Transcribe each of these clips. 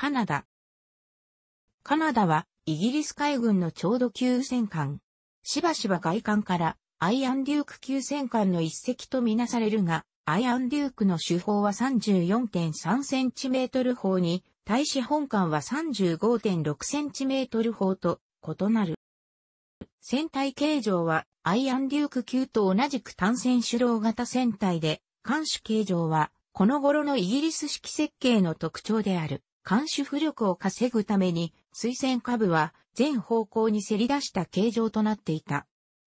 カナダ。カナダは、イギリス海軍のちょうど級戦艦。しばしば外艦から、アイアンデューク級戦艦の一隻とみなされるが、アイアンデュークの主砲は 34.3cm 砲に、対し本艦は 35.6cm 砲と異なる。船体形状は、アイアンデューク級と同じく単線主導型船体で、艦首形状は、この頃のイギリス式設計の特徴である。監視浮力を稼ぐために、水線下部は全方向にせり出した形状となっていた。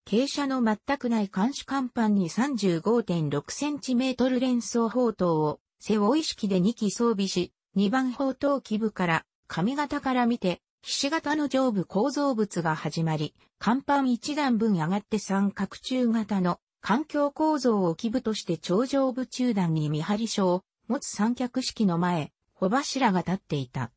傾斜の全くない監視甲板に 35.6cm 連装砲塔を背負い式で2機装備し、2番砲塔基部から上型から見て、菱形の上部構造物が始まり、甲板1段分上がって三角柱型の環境構造を基部として頂上部中段に見張り所を持つ三脚式の前、小柱が立っていた。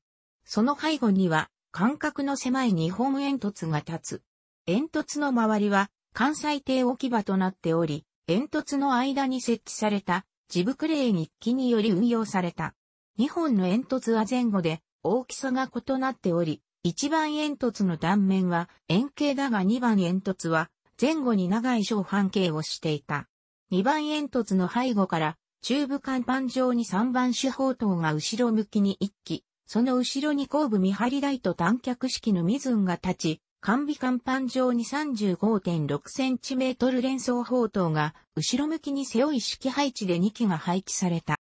その背後には、間隔の狭い日本煙突が立つ。煙突の周りは、関西艇置き場となっており、煙突の間に設置された、ジブクレれ日記により運用された。2本の煙突は前後で、大きさが異なっており、1番煙突の断面は円形だが2番煙突は前後に長い小半径をしていた。2番煙突の背後から中部甲板上に3番手砲塔が後ろ向きに1機、その後ろに後部見張り台と短脚式のミズンが立ち、完備甲板上に 35.6cm 連装砲塔が後ろ向きに背負い式配置で2機が配置された。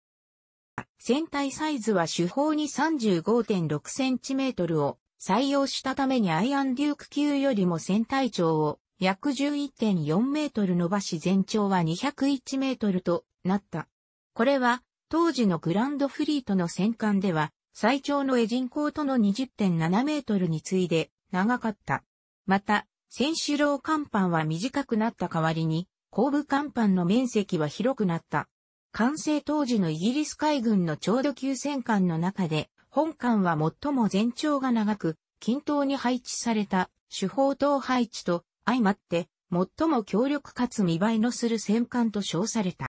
船体サイズは主砲に 35.6cm を採用したためにアイアンデューク級よりも船体長を約11.4メートル伸ばし全長は201メートルとなった。これは、当時のグランドフリートの戦艦では、最長のエジンコートの20.7メートルに次いで長かった。また、選手郎甲板は短くなった代わりに、後部甲板の面積は広くなった。完成当時のイギリス海軍のちょうど級戦艦の中で、本艦は最も全長が長く、均等に配置された主砲塔配置と相まって、最も強力かつ見栄えのする戦艦と称された。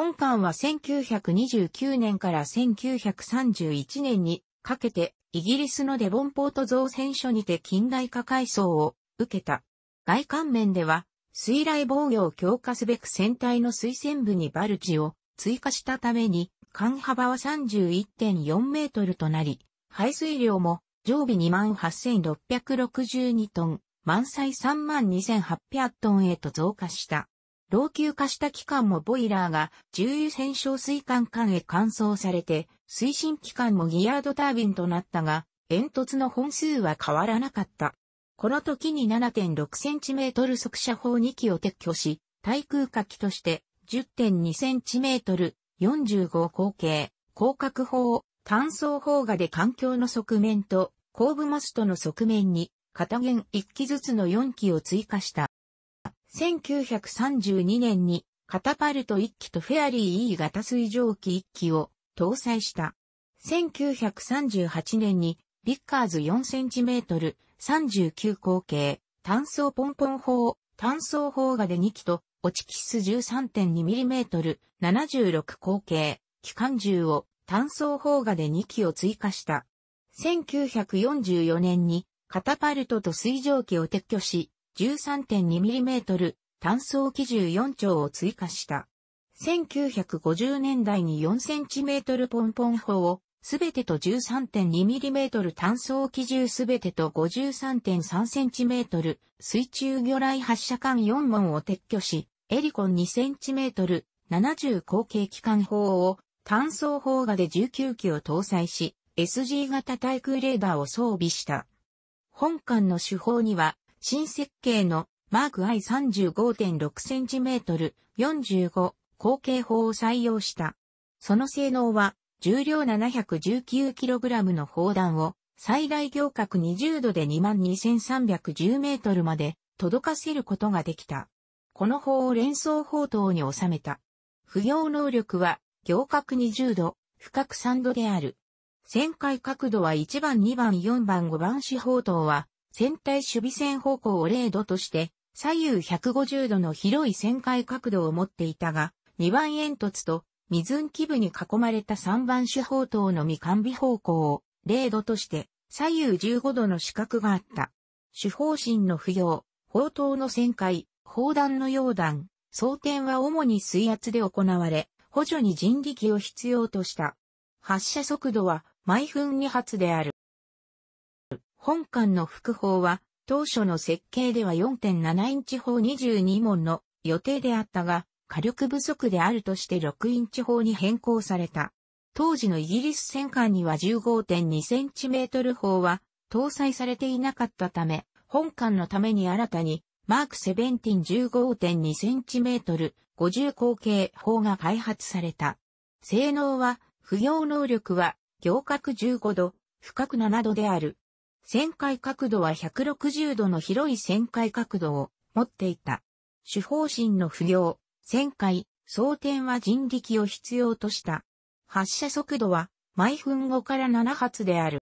本館は1929年から1931年にかけてイギリスのデボンポート造船所にて近代化改装を受けた。外観面では水雷防御を強化すべく船体の水線部にバルジを追加したために間幅は31.4メートルとなり、排水量も常備28,662トン、満載32,800トンへと増加した。老朽化した機関もボイラーが重油洗浄水管管へ乾燥されて、推進機関もギアードタービンとなったが、煙突の本数は変わらなかった。この時に 7.6cm 速射砲2機を撤去し、対空火器として 10.2cm、45口径、広角砲、単装砲画で環境の側面と、後部マストの側面に、片弦1機ずつの4機を追加した。1932年にカタパルト1機とフェアリー E 型水蒸気1機を搭載した。1938年にビッカーズ 4cm 39口径単素ポンポン砲、単素砲がで2機とオチキス 13.2mm 76口径機関銃を単素砲がで2機を追加した。1944年にカタパルトと水蒸気を撤去し、13.2mm 単層機準4丁を追加した。1950年代に 4cm ポンポン砲をすべてと 13.2mm 単装機銃すべてと 53.3cm 水中魚雷発射管4門を撤去し、エリコン 2cm 70口径機関砲を単装砲画で19機を搭載し、SG 型対空レーダーを装備した。本艦の手法には新設計のマーク I35.6cm 45後継法を採用した。その性能は重量 719kg の砲弾を最大行角20度で 22,310m まで届かせることができた。この砲を連想砲塔に収めた。不要能力は行角20度、深角3度である。旋回角度は1番2番4番5番四砲塔は船体守備線方向を0度として、左右150度の広い旋回角度を持っていたが、2番煙突と水ん基部に囲まれた3番手砲塔のみ完備方向を0度として左右15度の四角があった。主砲身の不要、砲塔の旋回、砲弾の溶弾、装填は主に水圧で行われ、補助に人力を必要とした。発射速度は毎分2発である。本館の副砲は、当初の設計では4.7インチ砲22門の予定であったが、火力不足であるとして6インチ砲に変更された。当時のイギリス戦艦には1 5 2トル砲は搭載されていなかったため、本艦のために新たにマーク17 1 5 2トル50口径砲が開発された。性能は、不要能力は、行角15度、深く7度である。旋回角度は160度の広い旋回角度を持っていた。主方針の不良、旋回、装填は人力を必要とした。発射速度は毎分5から7発である。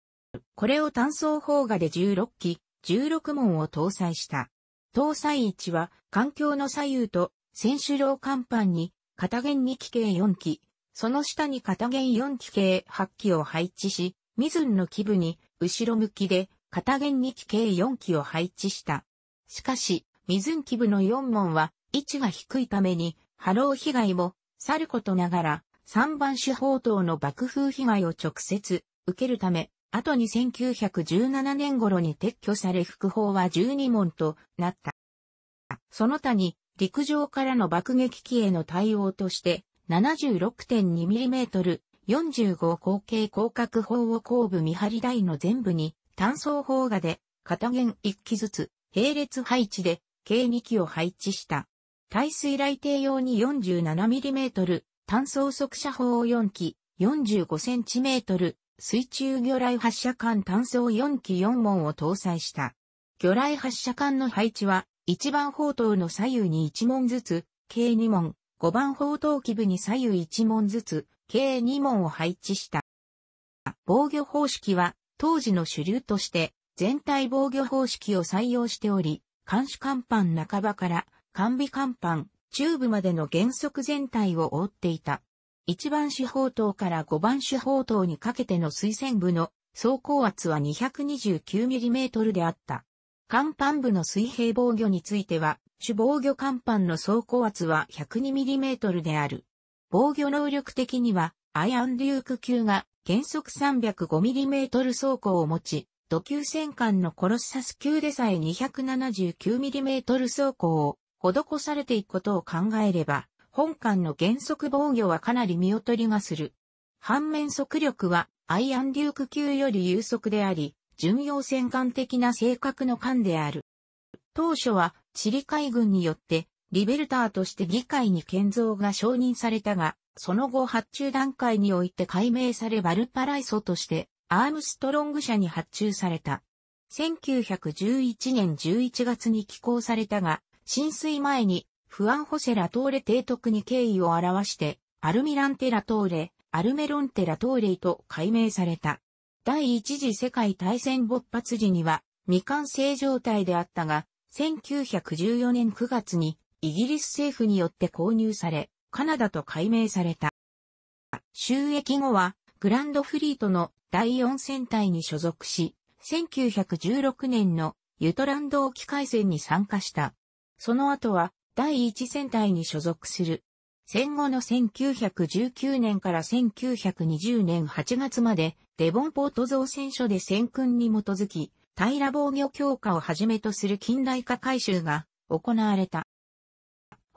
これを単装砲画で16機、16門を搭載した。搭載位置は環境の左右と選手楼甲板に片弦2機計4機、その下に片弦4機計8機を配置し、ミズンの基部に後ろ向きで、片弦2機計4機を配置した。しかし、水ん基部の4門は、位置が低いために、波浪被害も、去ることながら、3番手砲塔の爆風被害を直接、受けるため、後に1917年頃に撤去され副砲は12門となった。その他に、陸上からの爆撃機への対応として、76.2mm 45口径広角砲を後部見張り台の全部に単装砲がで片弦1機ずつ並列配置で計2機を配置した。耐水雷艇用に 47mm 単装速射砲を4機 45cm 水中魚雷発射管単装4機4門を搭載した。魚雷発射管の配置は1番砲塔の左右に1門ずつ計2門、5番砲塔基部に左右1門ずつ計2門を配置した。防御方式は当時の主流として全体防御方式を採用しており、監視甲板半ばから完備甲板中部までの原則全体を覆っていた。1番手砲塔から5番手砲塔にかけての推薦部の走行圧は 229mm であった。甲板部の水平防御については、主防御甲板の走行圧は 102mm である。防御能力的には、アイアンデューク級が原則 305mm 装甲を持ち、土級戦艦のコロッサス級でさえ 279mm 装甲を施されていくことを考えれば、本艦の原則防御はかなり見劣りがする。反面速力はアイアンデューク級より有速であり、巡洋戦艦的な性格の艦である。当初はチリ海軍によってリベルターとして議会に建造が承認されたが、その後発注段階において改名されバルパライソとしてアームストロング社に発注された。1911年11月に寄港されたが、浸水前にフアン・ホセ・ラトーレ提督に敬意を表して、アルミランテ・ラトーレ、アルメロンテ・ラトーレイと改名された。第一次世界大戦勃発時には未完成状態であったが、1914年9月にイギリス政府によって購入され、カナダと改名された。収益後は、グランドフリートの第4戦隊に所属し、1916年のユトランド沖海戦に参加した。その後は、第1戦隊に所属する。戦後の1919年から1920年8月まで、デボンポート造船所で戦訓に基づき、平防御強化をはじめとする近代化改修が行われた。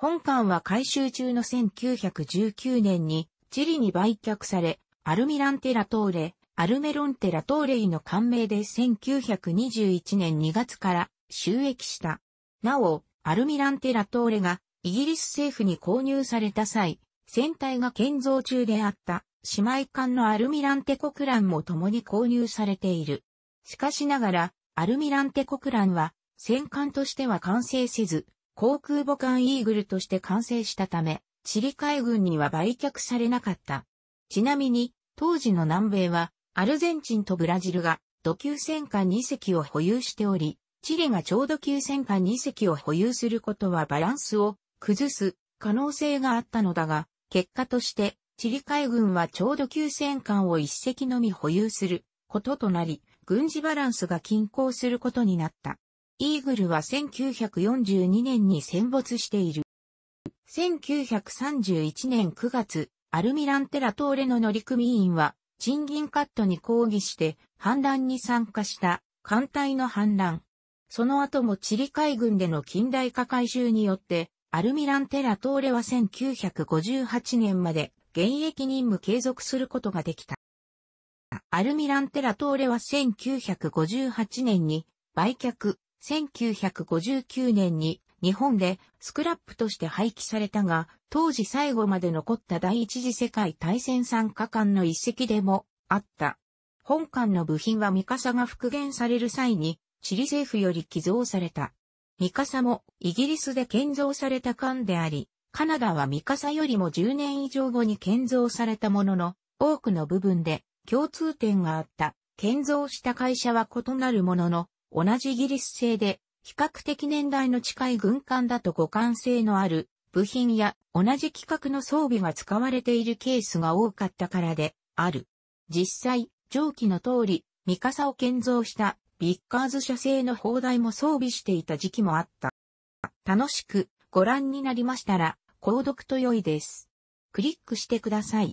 本館は改修中の1919年にチリに売却され、アルミランテラトーレ、アルメロンテラトーレイの官名で1921年2月から収益した。なお、アルミランテラトーレがイギリス政府に購入された際、船体が建造中であった姉妹艦のアルミランテコクランも共に購入されている。しかしながら、アルミランテコクランは戦艦としては完成せず、航空母艦イーグルとして完成したため、チリ海軍には売却されなかった。ちなみに、当時の南米は、アルゼンチンとブラジルが、土級戦艦2隻を保有しており、チリが超ど級戦艦2隻を保有することはバランスを崩す可能性があったのだが、結果として、チリ海軍は超ど級戦艦を1隻のみ保有することとなり、軍事バランスが均衡することになった。イーグルは1942年に戦没している。1931年9月、アルミランテラトーレの乗組員は、賃金カットに抗議して、反乱に参加した、艦隊の反乱。その後もチリ海軍での近代化改修によって、アルミランテラトーレは1958年まで現役任務継続することができた。アルミランテラトーレは1958年に売却、1959年に日本でスクラップとして廃棄されたが、当時最後まで残った第一次世界大戦参加艦の一隻でもあった。本艦の部品はミカサが復元される際に、チリ政府より寄贈された。ミカサもイギリスで建造された艦であり、カナダはミカサよりも10年以上後に建造されたものの、多くの部分で共通点があった。建造した会社は異なるものの、同じギリス製で、比較的年代の近い軍艦だと互換性のある部品や同じ規格の装備が使われているケースが多かったからである。実際、上記の通り、ミカサを建造したビッカーズ社製の砲台も装備していた時期もあった。楽しくご覧になりましたら、購読と良いです。クリックしてください。